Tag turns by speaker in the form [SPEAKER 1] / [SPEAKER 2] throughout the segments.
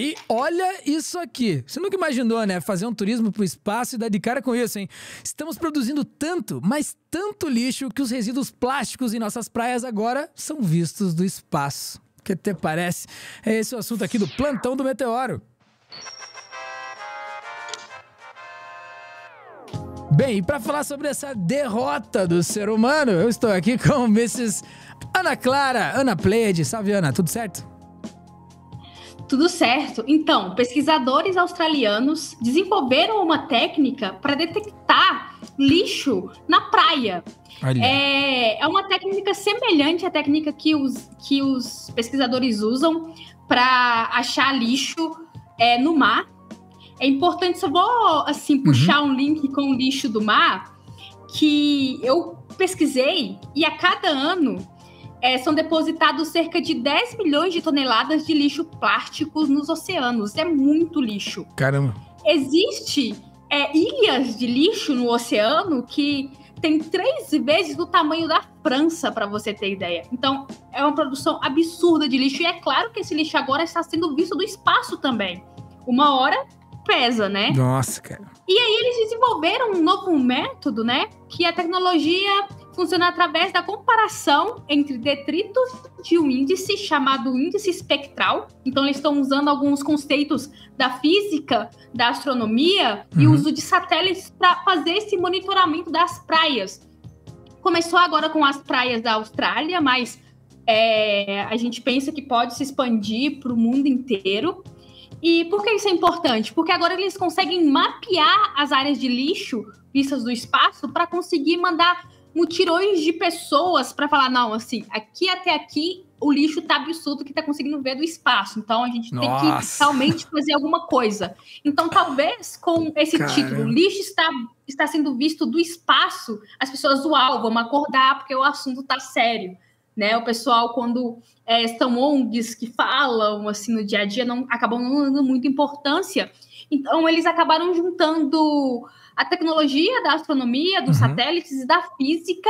[SPEAKER 1] E olha isso aqui. Você nunca imaginou, né? Fazer um turismo pro espaço e dar de cara com isso, hein? Estamos produzindo tanto, mas tanto lixo que os resíduos plásticos em nossas praias agora são vistos do espaço. O que te parece? É esse o assunto aqui do plantão do meteoro. Bem, e para falar sobre essa derrota do ser humano, eu estou aqui com Mrs. Ana Clara, Ana Pleide. Salve, Ana, tudo certo?
[SPEAKER 2] Tudo certo. Então, pesquisadores australianos desenvolveram uma técnica para detectar lixo na praia. É, é uma técnica semelhante à técnica que os, que os pesquisadores usam para achar lixo é, no mar. É importante, só vou assim uhum. puxar uhum. um link com o lixo do mar, que eu pesquisei e a cada ano é, são depositados cerca de 10 milhões de toneladas de lixo plásticos nos oceanos. É muito lixo. Caramba. Existe é, ilhas de lixo no oceano que tem três vezes o tamanho da França, para você ter ideia. Então, é uma produção absurda de lixo. E é claro que esse lixo agora está sendo visto do espaço também. Uma hora pesa, né? Nossa, cara. E aí eles desenvolveram um novo método, né? Que a tecnologia funciona através da comparação entre detritos de um índice chamado índice espectral. Então, eles estão usando alguns conceitos da física, da astronomia uhum. e uso de satélites para fazer esse monitoramento das praias. Começou agora com as praias da Austrália, mas é, a gente pensa que pode se expandir para o mundo inteiro. E por que isso é importante? Porque agora eles conseguem mapear as áreas de lixo vistas do espaço para conseguir mandar mutirões de pessoas para falar, não, assim, aqui até aqui o lixo tá absurdo que tá conseguindo ver do espaço. Então a gente Nossa. tem que realmente fazer alguma coisa. Então talvez com esse Caramba. título, lixo está está sendo visto do espaço, as pessoas do alvo vão acordar porque o assunto tá sério. Né, o pessoal, quando é, estão ONGs que falam assim no dia a dia, não acabam não dando muita importância. Então, eles acabaram juntando a tecnologia da astronomia, dos uhum. satélites e da física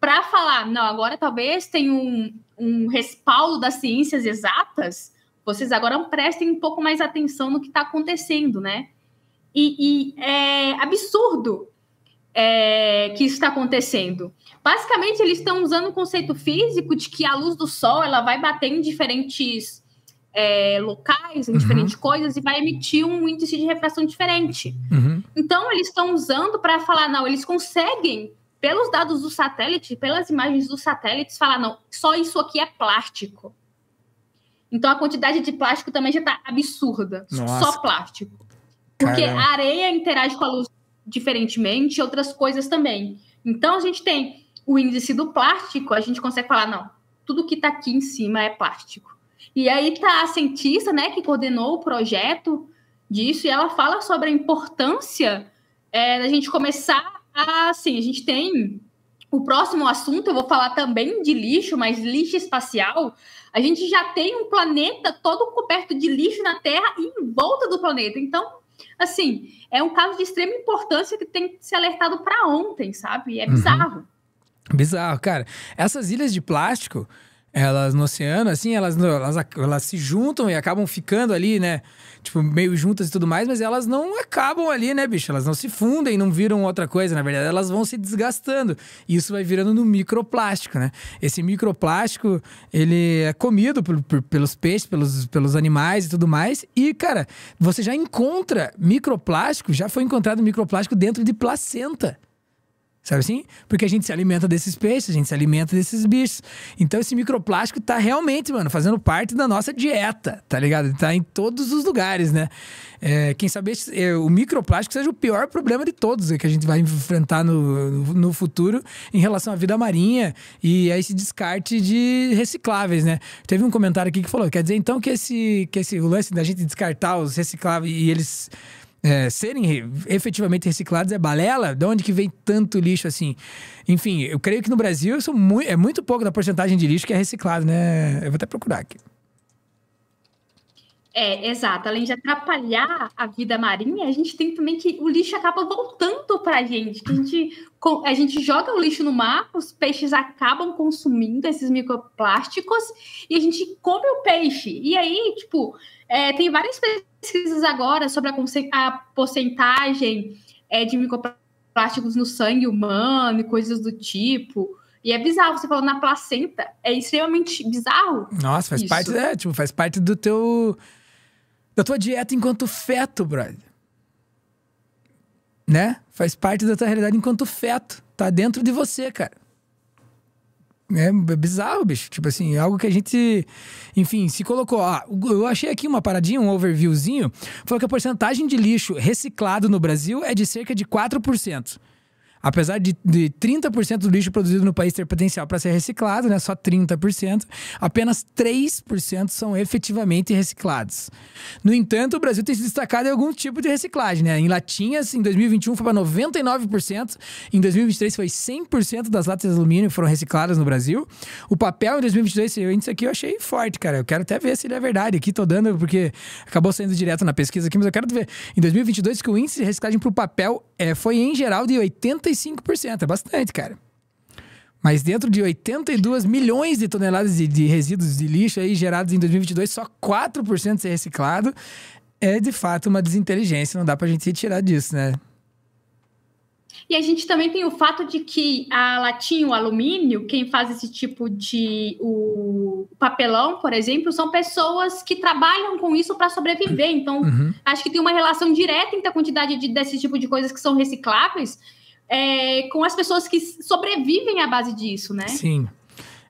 [SPEAKER 2] para falar, não, agora talvez tenha um, um respaldo das ciências exatas, vocês agora prestem um pouco mais atenção no que está acontecendo, né? E, e é absurdo é, que isso está acontecendo. Basicamente, eles estão usando o conceito físico de que a luz do sol ela vai bater em diferentes é, locais, em uhum. diferentes coisas, e vai emitir um índice de refração diferente. Uhum. Então, eles estão usando para falar, não, eles conseguem, pelos dados do satélite, pelas imagens dos satélites, falar, não, só isso aqui é plástico. Então, a quantidade de plástico também já está absurda. Nossa. Só plástico. Porque Caramba. a areia interage com a luz diferentemente, outras coisas também. Então, a gente tem o índice do plástico, a gente consegue falar, não, tudo que está aqui em cima é plástico. E aí tá a cientista, né, que coordenou o projeto disso, e ela fala sobre a importância é, da gente começar a, assim, a gente tem o próximo assunto, eu vou falar também de lixo, mas lixo espacial. A gente já tem um planeta todo coberto de lixo na Terra e em volta do planeta. Então, assim, é um caso de extrema importância que tem que ser alertado para ontem, sabe? É uhum. bizarro. Uhum.
[SPEAKER 1] Bizarro, cara. Essas ilhas de plástico, elas no oceano, assim, elas, elas, elas se juntam e acabam ficando ali, né? Tipo, meio juntas e tudo mais, mas elas não acabam ali, né, bicho? Elas não se fundem, não viram outra coisa, na verdade, elas vão se desgastando. E isso vai virando no microplástico, né? Esse microplástico, ele é comido por, por, pelos peixes, pelos, pelos animais e tudo mais. E, cara, você já encontra microplástico, já foi encontrado microplástico dentro de placenta. Sabe assim? Porque a gente se alimenta desses peixes, a gente se alimenta desses bichos. Então esse microplástico tá realmente, mano, fazendo parte da nossa dieta, tá ligado? Tá em todos os lugares, né? É, quem sabe é, o microplástico seja o pior problema de todos que a gente vai enfrentar no, no futuro em relação à vida marinha e a esse descarte de recicláveis, né? Teve um comentário aqui que falou: quer dizer então que esse, que esse lance da gente descartar os recicláveis e eles é, serem efetivamente reciclados é balela? De onde que vem tanto lixo assim? Enfim, eu creio que no Brasil é muito pouco da porcentagem de lixo que é reciclado, né? Eu vou até procurar aqui.
[SPEAKER 2] É, exato. Além de atrapalhar a vida marinha, a gente tem também que o lixo acaba voltando para a gente. a gente, a gente joga o lixo no mar, os peixes acabam consumindo esses microplásticos e a gente come o peixe. E aí, tipo, é, tem várias pesquisas agora sobre a, a porcentagem é, de microplásticos no sangue humano e coisas do tipo. E é bizarro, você falou na placenta, é extremamente bizarro. Nossa, faz isso. parte, é,
[SPEAKER 1] tipo, faz parte do teu da tua dieta enquanto feto, brother. Né? Faz parte da tua realidade enquanto feto. Tá dentro de você, cara. É, é bizarro, bicho. Tipo assim, é algo que a gente, enfim, se colocou. Ah, eu achei aqui uma paradinha, um overviewzinho. Falou que a porcentagem de lixo reciclado no Brasil é de cerca de 4%. Apesar de, de 30% do lixo produzido no país ter potencial para ser reciclado, né, só 30%, apenas 3% são efetivamente reciclados. No entanto, o Brasil tem se destacado em algum tipo de reciclagem. Né? Em latinhas, em 2021 foi para 99%, em 2023 foi 100% das latas de alumínio foram recicladas no Brasil. O papel em 2022, esse aqui eu achei forte, cara. Eu quero até ver se ele é verdade. Aqui tô dando porque acabou saindo direto na pesquisa aqui, mas eu quero ver. Em 2022 que o índice de reciclagem para o papel é, foi em geral de 85%. É bastante, cara. Mas dentro de 82 milhões de toneladas de, de resíduos de lixo aí gerados em 2022, só 4% ser reciclado. É de fato uma desinteligência, não dá pra gente se tirar disso, né?
[SPEAKER 2] E a gente também tem o fato de que a latinha, o alumínio, quem faz esse tipo de. O papelão, por exemplo, são pessoas que trabalham com isso para sobreviver. Então, uhum. acho que tem uma relação direta entre a quantidade de, desse tipo de coisas que são recicláveis é, com as pessoas que sobrevivem à base disso, né? Sim.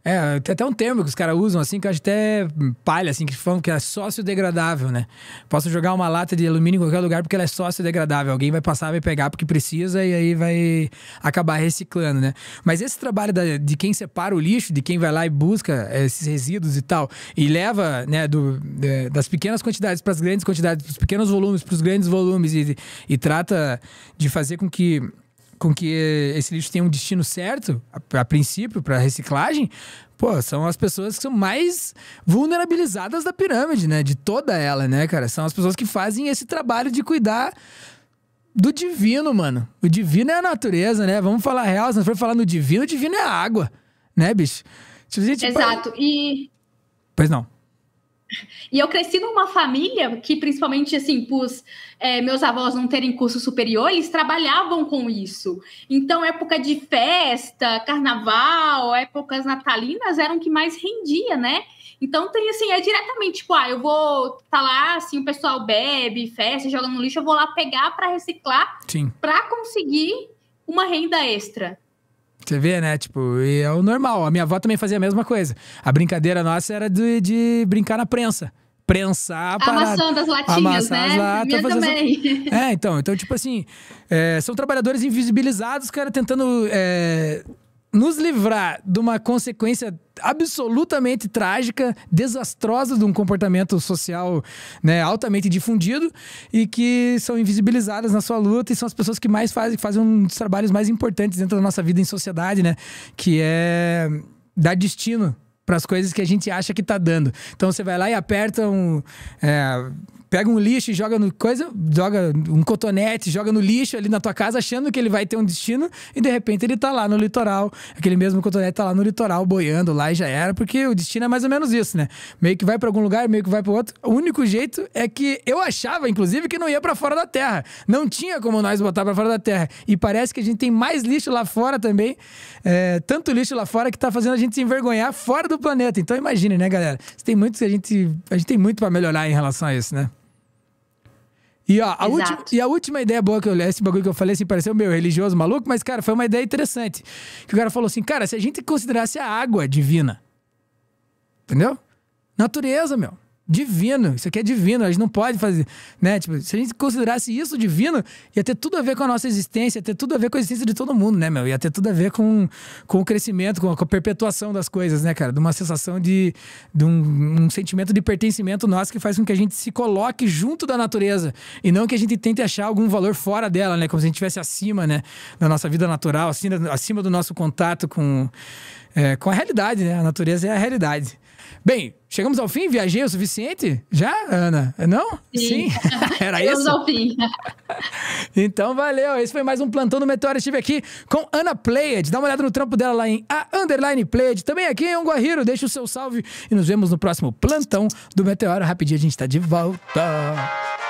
[SPEAKER 1] É, tem até um termo que os caras usam, assim, que eu acho até palha, assim, que falam que é sócio-degradável, né? Posso jogar uma lata de alumínio em qualquer lugar porque ela é sócio-degradável. Alguém vai passar, vai pegar porque precisa e aí vai acabar reciclando, né? Mas esse trabalho da, de quem separa o lixo, de quem vai lá e busca esses resíduos e tal, e leva, né, do, de, das pequenas quantidades para as grandes quantidades, dos pequenos volumes para os grandes volumes e, e trata de fazer com que com que esse lixo tenha um destino certo, a, a princípio, para reciclagem, pô, são as pessoas que são mais vulnerabilizadas da pirâmide, né? De toda ela, né, cara? São as pessoas que fazem esse trabalho de cuidar do divino, mano. O divino é a natureza, né? Vamos falar real, se nós for falar no divino, o divino é a água, né, bicho? Exato. Para... E. Pois não.
[SPEAKER 2] E eu cresci numa família que, principalmente, assim, pus, é, meus avós não terem curso superior, eles trabalhavam com isso. Então, época de festa, carnaval, épocas natalinas eram que mais rendia, né? Então, tem assim, é diretamente, tipo, ah, eu vou tá lá, assim, o pessoal bebe, festa, joga no lixo, eu vou lá pegar para reciclar, para conseguir uma renda extra.
[SPEAKER 1] Você vê, né? Tipo, e é o normal. A minha avó também fazia a mesma coisa. A brincadeira nossa era de, de brincar na prensa. Prensar para Amassando as latinhas, amassar né? As latas, minha também. É, então. Então, tipo assim, é, são trabalhadores invisibilizados, cara, tentando... É nos livrar de uma consequência absolutamente trágica, desastrosa de um comportamento social né, altamente difundido e que são invisibilizadas na sua luta e são as pessoas que mais fazem, que fazem um dos trabalhos mais importantes dentro da nossa vida em sociedade, né? Que é dar destino para as coisas que a gente acha que está dando. Então você vai lá e aperta um. É, Pega um lixo e joga no coisa, joga um cotonete, joga no lixo ali na tua casa, achando que ele vai ter um destino, e de repente ele tá lá no litoral. Aquele mesmo cotonete tá lá no litoral, boiando lá e já era, porque o destino é mais ou menos isso, né? Meio que vai para algum lugar, meio que vai para outro. O único jeito é que eu achava, inclusive, que não ia para fora da terra. Não tinha como nós botar para fora da terra. E parece que a gente tem mais lixo lá fora também. É, tanto lixo lá fora que tá fazendo a gente se envergonhar fora do planeta. Então imagine, né, galera? Tem muito, a, gente, a gente tem muito para melhorar em relação a isso, né? E, ó, a última, e a última ideia boa que eu li esse bagulho que eu falei, assim, pareceu meu religioso maluco, mas, cara, foi uma ideia interessante. Que o cara falou assim, cara, se a gente considerasse a água divina, entendeu? Natureza, meu divino. Isso aqui é divino, a gente não pode fazer, né? Tipo, se a gente considerasse isso divino, ia ter tudo a ver com a nossa existência, ia ter tudo a ver com a existência de todo mundo, né, meu? Ia ter tudo a ver com, com o crescimento, com a, com a perpetuação das coisas, né, cara? De uma sensação de, de um, um, sentimento de pertencimento nosso que faz com que a gente se coloque junto da natureza e não que a gente tente achar algum valor fora dela, né? Como se a gente estivesse acima, né? Da nossa vida natural, acima, acima do nosso contato com, é, com a realidade, né? A natureza é a realidade. Bem, chegamos ao fim? Viajei o suficiente? Já, Ana? Não? Sim. Sim? Era chegamos isso? Chegamos ao fim. então, valeu. Esse foi mais um Plantão do Meteoro. Estive aqui com Ana Played. Dá uma olhada no trampo dela lá em a Underline Played. Também aqui em Onguarriro. Deixa o seu salve e nos vemos no próximo Plantão do Meteoro. Rapidinho a gente está de volta.